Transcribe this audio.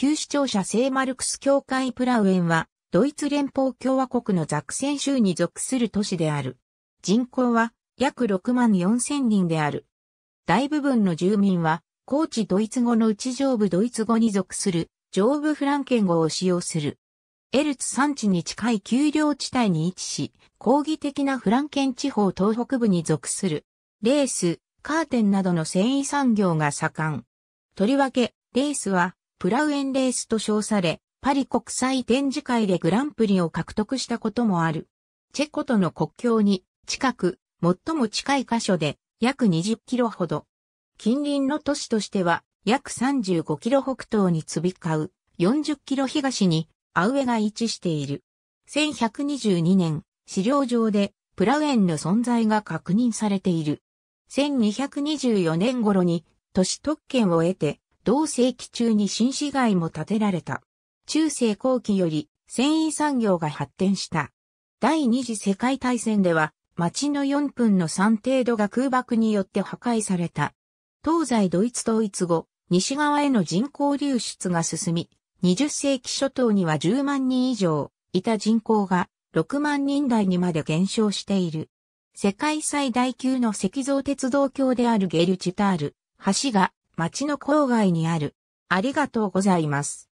旧市庁舎聖マルクス教会プラウエンは、ドイツ連邦共和国のザクセン州に属する都市である。人口は約6万4千人である。大部分の住民は、高知ドイツ語の内上部ドイツ語に属する上部フランケン語を使用する。エルツ山地に近い丘陵地帯に位置し、抗議的なフランケン地方東北部に属する。レース、カーテンなどの繊維産業が盛ん。とりわけ、レースはプラウエンレースと称され、パリ国際展示会でグランプリを獲得したこともある。チェコとの国境に近く、最も近い箇所で約20キロほど。近隣の都市としては約35キロ北東に積びかう40キロ東にアウエが位置している。1122年、資料上でプラウエンの存在が確認されている。1224年頃に都市特権を得て同世紀中に新市街も建てられた。中世後期より繊維産業が発展した。第二次世界大戦では町の4分の3程度が空爆によって破壊された。東西ドイツ統一後、西側への人口流出が進み、20世紀初頭には10万人以上いた人口が6万人台にまで減少している。世界最大級の石造鉄道橋であるゲルチュタール、橋が町の郊外にある。ありがとうございます。